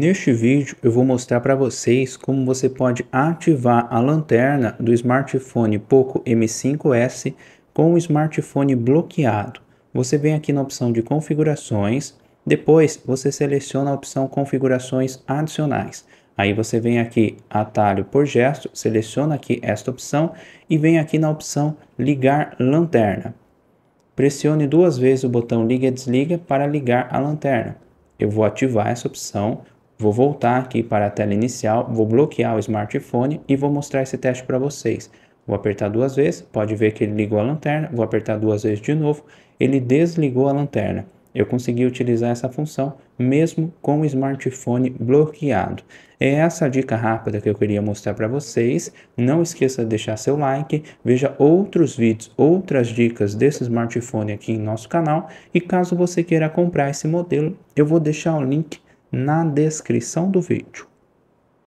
Neste vídeo eu vou mostrar para vocês como você pode ativar a lanterna do smartphone Poco M5S com o smartphone bloqueado. Você vem aqui na opção de configurações, depois você seleciona a opção configurações adicionais. Aí você vem aqui atalho por gesto, seleciona aqui esta opção e vem aqui na opção ligar lanterna. Pressione duas vezes o botão liga e desliga para ligar a lanterna. Eu vou ativar essa opção, Vou voltar aqui para a tela inicial, vou bloquear o smartphone e vou mostrar esse teste para vocês. Vou apertar duas vezes, pode ver que ele ligou a lanterna, vou apertar duas vezes de novo, ele desligou a lanterna. Eu consegui utilizar essa função mesmo com o smartphone bloqueado. É essa a dica rápida que eu queria mostrar para vocês. Não esqueça de deixar seu like, veja outros vídeos, outras dicas desse smartphone aqui em nosso canal. E caso você queira comprar esse modelo, eu vou deixar o link na descrição do vídeo.